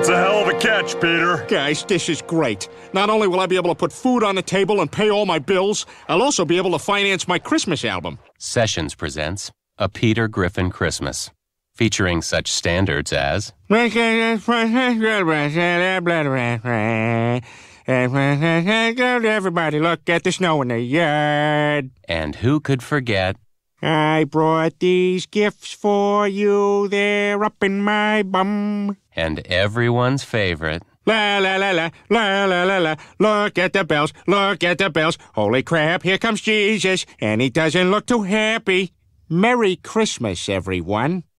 That's a hell of a catch, Peter. Guys, this is great. Not only will I be able to put food on the table and pay all my bills, I'll also be able to finance my Christmas album. Sessions presents A Peter Griffin Christmas, featuring such standards as. Everybody, look at the snow in the yard. And who could forget I brought these gifts for you, they're up in my bum. And everyone's favorite. La la la la, la la la la, look at the bells, look at the bells. Holy crap, here comes Jesus, and he doesn't look too happy. Merry Christmas, everyone.